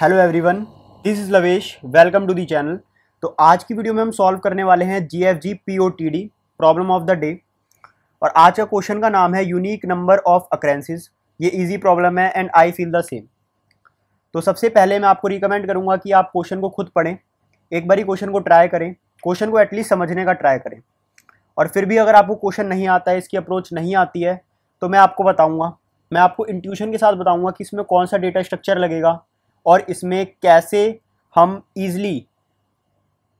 hello everyone this is Lavesh welcome to the channel तो आज की वीडियो में हम सॉल्व करने वाले हैं G F G P O T D problem of the day और आज का क्वेश्चन का नाम है यूनिक नंबर ऑफ अक्रेंसेज ये इजी प्रॉब्लम है and I feel the same तो सबसे पहले मैं आपको रिकमेंड करूँगा कि आप क्वेश्चन को खुद पढ़ें एक बार ही क्वेश्चन को ट्राई करें क्वेश्चन को एटलीस्ट समझने का ट्राई करें और फिर भी अगर आपको क्वेश्चन नहीं आता है इसकी अप्रोच नहीं आती है तो मैं आपको बताऊँगा मैं आपको इंट्यूशन के साथ बताऊँगा कि इसमें कौन सा डेटा स्ट्रक्चर लगेगा और इसमें कैसे हम ईज़िली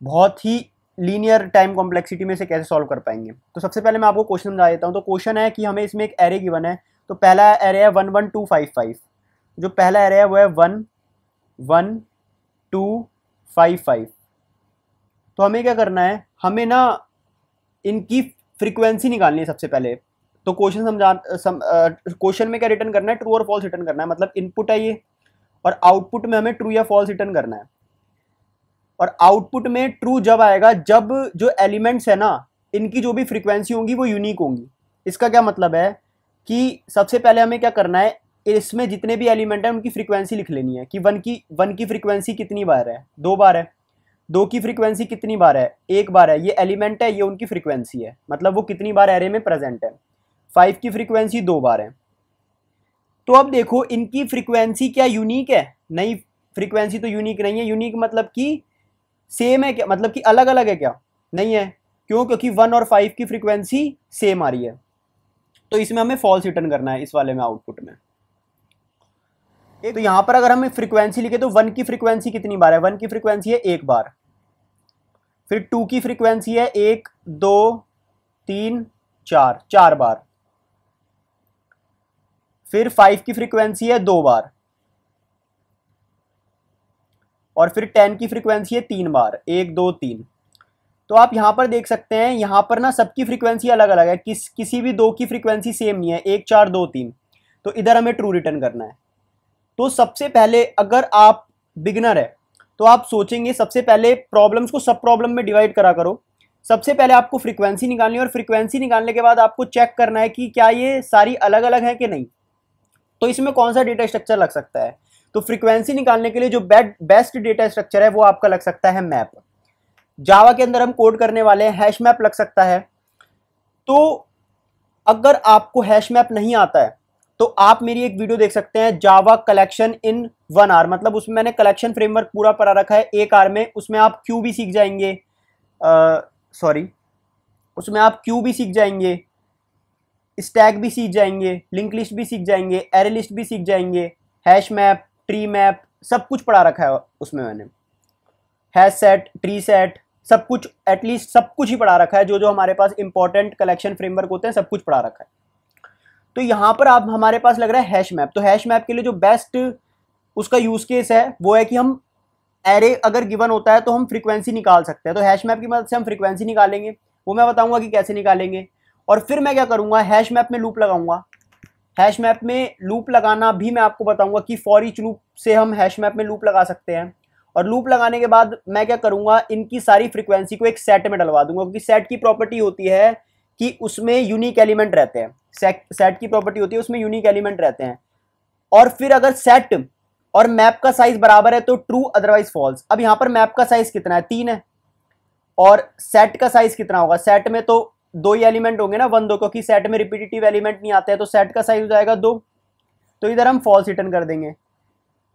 बहुत ही लीनियर टाइम कॉम्प्लेक्सिटी में से कैसे सॉल्व कर पाएंगे तो सबसे पहले मैं आपको क्वेश्चन समझा देता हूँ तो क्वेश्चन है कि हमें इसमें एक एरे गिवन है तो पहला एरे है one one two five five जो पहला एरे है वो है one one two five five तो हमें क्या करना है हमें ना इनकी फ्रिक्वेंसी निकालनी है सबसे पहले तो क्वेश्चन समझा सम, क्वेश्चन में क्या रिटर्न करना है ट्रू और फॉल्स रिटर्न करना है मतलब इनपुट है ये और आउटपुट में हमें ट्रू या फॉल्स रिटर्न करना है और आउटपुट में ट्रू जब आएगा जब जो एलिमेंट्स है ना इनकी जो भी फ्रिक्वेंसी होंगी वो यूनिक होंगी इसका क्या मतलब है कि सबसे पहले हमें क्या करना है इसमें जितने भी एलिमेंट हैं उनकी फ्रीक्वेंसी लिख लेनी है कि वन की वन की फ्रीक्वेंसी कितनी बार है दो बार है दो की फ्रीक्वेंसी कितनी बार है एक बार है ये एलिमेंट है ये उनकी फ्रीक्वेंसी है मतलब वो कितनी बार एरे में प्रेजेंट है फाइव की फ्रीक्वेंसी दो बार है तो अब देखो इनकी फ्रीक्वेंसी क्या यूनिक है नहीं फ्रीक्वेंसी तो यूनिक नहीं है यूनिक मतलब कि सेम है क्या मतलब कि अलग अलग है क्या नहीं है क्यों क्योंकि वन और फाइव की फ्रीक्वेंसी सेम आ रही है तो इसमें हमें फॉल्स रिटर्न करना है इस वाले में आउटपुट में एक तो यहां पर अगर हम फ्रीक्वेंसी लिखे तो वन की फ्रीक्वेंसी कितनी बार है वन की फ्रीक्वेंसी है एक बार फिर टू की फ्रीक्वेंसी है एक दो तीन चार चार बार फिर फाइव की फ्रीक्वेंसी है दो बार और फिर टेन की फ्रीक्वेंसी है तीन बार एक दो तीन तो आप यहाँ पर देख सकते हैं यहाँ पर ना सबकी फ्रीक्वेंसी अलग अलग है किस किसी भी दो की फ्रीक्वेंसी सेम नहीं है एक चार दो तीन तो इधर हमें ट्रू रिटर्न करना है तो सबसे पहले अगर आप बिगनर है तो आप सोचेंगे सबसे पहले प्रॉब्लम्स को सब प्रॉब्लम में डिवाइड करा करो सबसे पहले आपको फ्रीक्वेंसी निकालनी है और फ्रीक्वेंसी निकालने के बाद आपको चेक करना है कि क्या ये सारी अलग अलग है कि नहीं तो इसमें कौन सा डेटा स्ट्रक्चर लग सकता है तो फ्रीक्वेंसी निकालने के लिए जो बेस्ट डेटा स्ट्रक्चर है वो आपका लग सकता है मैप जावा के अंदर हम कोड करने वाले हैं हैश मैप लग सकता है तो अगर आपको हैश मैप नहीं आता है तो आप मेरी एक वीडियो देख सकते हैं Java collection in one hour मतलब उसमें मैंने कलेक्शन फ्रेमवर्क पूरा पढ़ा रखा है एक आर में उसमें आप क्यू भी सीख जाएंगे सॉरी उसमें आप क्यू भी सीख जाएंगे स्टैक भी सीख जाएंगे लिंक लिस्ट भी सीख जाएंगे एरे लिस्ट भी सीख जाएंगे हैश मैप ट्री मैप सब कुछ पढ़ा रखा है उसमें मैंने हैश सेट ट्री सेट सब कुछ एटलीस्ट सब कुछ ही पढ़ा रखा है जो जो हमारे पास इंपॉर्टेंट कलेक्शन फ्रेमवर्क होते हैं सब कुछ पढ़ा रखा है तो यहाँ पर आप हमारे पास लग रहा है हैश मैप तो हैश मैप के लिए जो बेस्ट उसका यूज केस है वो है कि हम एरे अगर गिवन होता है तो हम फ्रीक्वेंसी निकाल सकते हैं तो हैश मैप की मदद से हम फ्रीक्वेंसी निकालेंगे वो मैं बताऊंगा कि कैसे निकालेंगे और फिर मैं क्या करूँगा हैश मैप में लूप लगाऊंगा हैश मैप में लूप लगाना भी मैं आपको बताऊंगा कि फॉर लूप से हम हैश मैप में लूप लगा सकते हैं और लूप लगाने के बाद मैं क्या करूँगा इनकी सारी फ्रिक्वेंसी को एक सेट में डलवा दूंगा क्योंकि सेट की प्रॉपर्टी होती है कि उसमें यूनिक एलिमेंट रहते हैं सेट की प्रॉपर्टी होती है उसमें यूनिक एलिमेंट रहते हैं और फिर अगर सेट और मैप का साइज बराबर है तो ट्रू अदरवाइज फॉल्स अब यहाँ पर मैप का साइज कितना है तीन है और सेट का साइज कितना होगा सेट में तो दो ही एलिमेंट होंगे ना वन दो क्योंकि सेट में रिपीटिटिव एलिमेंट नहीं आते हैं तो सेट का साइज हो जाएगा दो तो इधर हम फॉल्स रिटर्न कर देंगे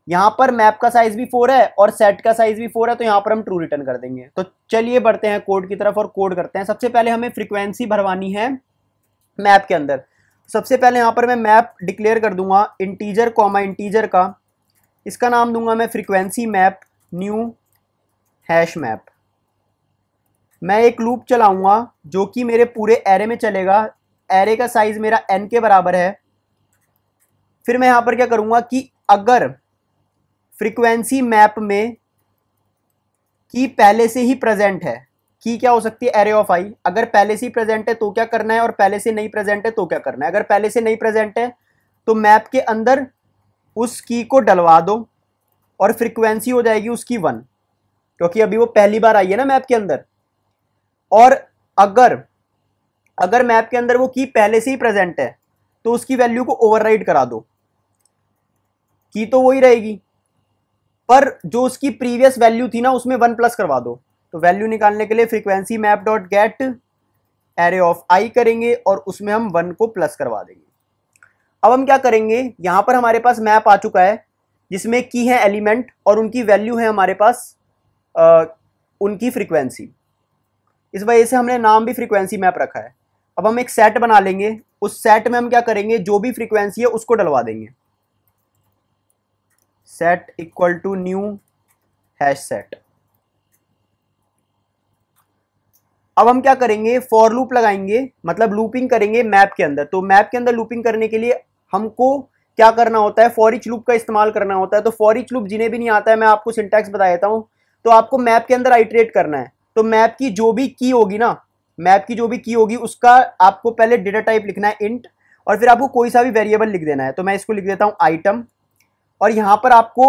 यहाँ पर मैप का साइज भी फोर है और सेट का साइज भी फोर है तो यहाँ पर हम ट्रू रिटर्न कर देंगे तो चलिए बढ़ते हैं कोड की तरफ और कोड करते हैं सबसे पहले हमें फ्रिक्वेंसी भरवानी है मैप के अंदर सबसे पहले यहाँ पर मैं मैप डिक्लेयर कर दूंगा इंटीजर कॉमा इंटीजर का इसका नाम दूंगा मैं frequency map new hash map मैं एक लूप चलाऊंगा जो कि मेरे पूरे एरे में चलेगा एरे का साइज मेरा एन के बराबर है फिर मैं यहाँ पर क्या करूँगा कि अगर फ्रीक्वेंसी मैप में की पहले से ही प्रेजेंट है की क्या हो सकती है एरे ऑफ आई अगर पहले से ही प्रेजेंट है तो क्या करना है और पहले से नहीं प्रेजेंट है तो क्या करना है अगर पहले से नहीं प्रेजेंट है तो मैप के अंदर उस की को डलवा दो और फ्रीक्वेंसी हो जाएगी उसकी वन क्योंकि अभी वो पहली बार आई है ना मैप के अंदर और अगर अगर मैप के अंदर वो की पहले से ही प्रेजेंट है तो उसकी वैल्यू को ओवरराइड करा दो की तो वही रहेगी पर जो उसकी प्रीवियस वैल्यू थी ना उसमें वन प्लस करवा दो तो वैल्यू निकालने के लिए frequency map dot get array of I करेंगे और उसमें हम वन को प्लस करवा देंगे अब हम क्या करेंगे यहाँ पर हमारे पास मैप आ चुका है जिसमें की है एलिमेंट और उनकी वैल्यू है हमारे पास आ, उनकी फ्रीक्वेंसी इस वजह से हमने नाम भी फ्रीक्वेंसी मैप रखा है अब हम एक सेट बना लेंगे उस सेट में हम क्या करेंगे जो भी फ्रीक्वेंसी है उसको डलवा देंगे set equal to new hash set अब हम क्या करेंगे फॉर लूप लगाएंगे मतलब लूपिंग करेंगे मैप के अंदर तो मैप के अंदर लूपिंग करने के लिए हमको क्या करना होता है फॉर इच लूप का इस्तेमाल करना होता है तो फॉर इच लूप जिन्हें भी नहीं आता है मैं आपको सिंटैक्स बता देता हूं तो आपको मैप के अंदर आइट्रेट करना है तो मैप की जो भी की होगी ना मैप की जो भी की होगी उसका आपको पहले डेटा टाइप लिखना है इंट और फिर आपको कोई सा भी वेरिएबल लिख देना है तो मैं इसको लिख देता हूँ आइटम और यहाँ पर आपको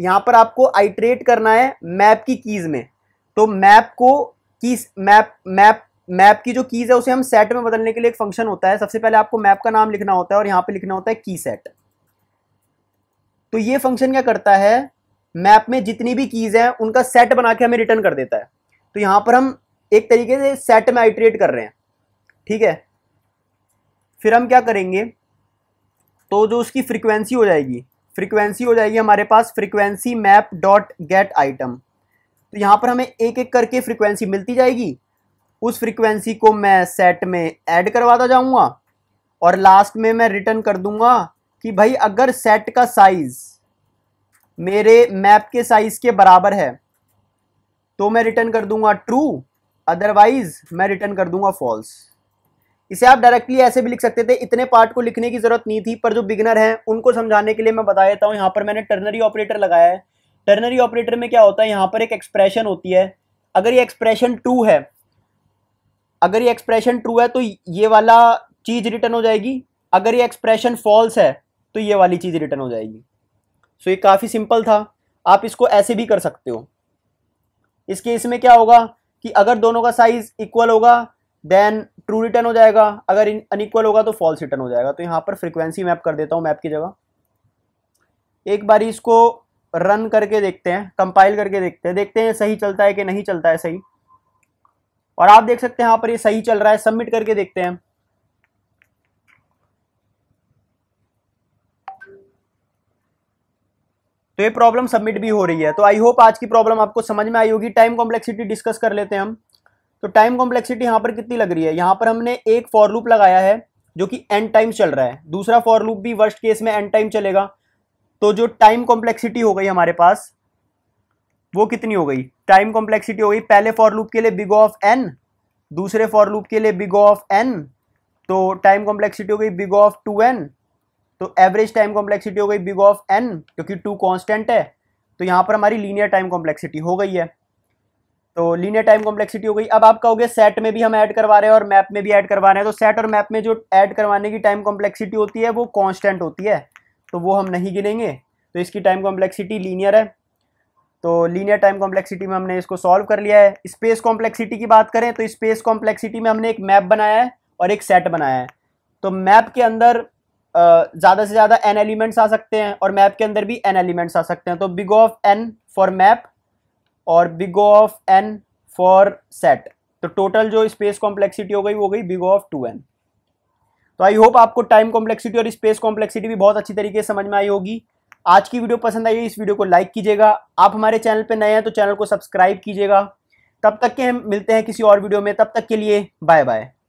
यहाँ पर आपको आइट्रेट करना है मैप की कीज़ में तो मैप को कीज मैप मैप मैप की जो कीज़ है उसे हम सेट में बदलने के लिए एक फंक्शन होता है सबसे पहले आपको मैप का नाम लिखना होता है और यहाँ पर लिखना होता है की सेट तो ये फंक्शन क्या करता है मैप में जितनी भी कीज़ हैं उनका सेट बना के हमें रिटर्न कर देता है तो यहाँ पर हम एक तरीके से सेट में आइट्रेट कर रहे हैं ठीक है फिर हम क्या करेंगे तो जो उसकी फ्रीक्वेंसी हो जाएगी फ्रीक्वेंसी हो जाएगी हमारे पास frequency map dot get item तो यहाँ पर हमें एक एक करके फ्रीक्वेंसी मिलती जाएगी उस फ्रीक्वेंसी को मैं सेट में ऐड करवाता जाऊँगा और लास्ट में मैं रिटर्न कर दूंगा कि भाई अगर सेट का साइज़ मेरे मैप के साइज़ के बराबर है तो मैं रिटर्न कर दूंगा ट्रू अदरवाइज मैं रिटर्न कर दूंगा फॉल्स इसे आप डायरेक्टली ऐसे भी लिख सकते थे इतने पार्ट को लिखने की जरूरत नहीं थी पर जो बिगनर हैं उनको समझाने के लिए मैं बता देता हूँ यहाँ पर मैंने टर्नरी ऑपरेटर लगाया है टर्नरी ऑपरेटर में क्या होता है यहाँ पर एक एक्सप्रेशन होती है अगर ये एक्सप्रेशन ट्रू है अगर ये एक्सप्रेशन ट्रू है तो ये वाला चीज रिटर्न हो जाएगी अगर ये एक्सप्रेशन फॉल्स है तो ये वाली चीज रिटर्न हो जाएगी सो so, ये काफ़ी सिंपल था आप इसको ऐसे भी कर सकते हो इस केस में क्या होगा कि अगर दोनों का साइज इक्वल होगा देन ट्रू रिटर्न हो जाएगा अगर अनइक्वल होगा तो फॉल्स रिटर्न हो जाएगा तो यहाँ पर फ्रिक्वेंसी मैप कर देता हूँ मैप की जगह एक बार इसको रन करके देखते हैं कंपाइल करके देखते हैं देखते हैं सही चलता है कि नहीं चलता है सही और आप देख सकते हैं यहाँ पर ये सही चल रहा है सबमिट करके देखते हैं तो ये प्रॉब्लम सबमिट भी हो रही है तो आई होप आज की प्रॉब्लम आपको समझ में आई होगी टाइम कॉम्प्लेक्सिटी डिस्कस कर लेते हैं हम तो टाइम कॉम्प्लेक्सिटी यहाँ पर कितनी लग रही है यहाँ पर हमने एक फॉर लूप लगाया है जो कि एन टाइम चल रहा है दूसरा फॉर लूप भी वर्स्ट केस में एन टाइम चलेगा तो जो टाइम कॉम्प्लेक्सिटी हो गई हमारे पास वो कितनी हो गई टाइम कॉम्प्लेक्सिटी हो गई पहले फॉर लूप के लिए बिग ऑफ एन दूसरे फॉर लूप के लिए बिग ऑफ एन तो टाइम कॉम्प्लेक्सिटी हो गई बिग ऑफ टू एन तो एवरेज टाइम कॉम्प्लेक्सिटी हो गई बिग ऑफ एन क्योंकि टू कॉन्स्टेंट है तो यहाँ पर हमारी लीनियर टाइम कॉम्प्लेक्सिटी हो गई है तो लीनियर टाइम कॉम्प्लेक्सिटी हो गई अब आप कहोगे सेट में भी हम ऐड करवा रहे हैं और मैप में भी ऐड करवा रहे हैं तो सेट और मैप में जो ऐड करवाने की टाइम कॉम्प्लेक्सिटी होती है वो कॉन्स्टेंट होती है तो वो हम नहीं गिनेंगे तो इसकी टाइम कॉम्प्लेक्सिटी लीनियर है तो लीनियर टाइम कॉम्प्लेक्सिटी में हमने इसको सॉल्व कर लिया है स्पेस कॉम्प्लेक्सिटी की बात करें तो स्पेस कॉम्प्लेक्सिटी में हमने एक मैप बनाया है और एक सेट बनाया है तो मैप के अंदर ज़्यादा से ज़्यादा एन एलिमेंट्स आ सकते हैं और मैप के अंदर भी एन एलिमेंट्स आ सकते हैं तो big of n for map और big of n for set तो टोटल जो स्पेस कॉम्प्लेक्सिटी हो गई वो गई बिग ऑफ टू एन तो आई होप आपको टाइम कॉम्प्लेक्सिटी और स्पेस कॉम्प्लेक्सिटी भी बहुत अच्छी तरीके से समझ में आई होगी आज की वीडियो पसंद आई है इस वीडियो को लाइक कीजिएगा आप हमारे चैनल पर नए हैं तो चैनल को सब्सक्राइब कीजिएगा तब तक के हम मिलते हैं किसी और वीडियो में तब तक के लिए बाय बाय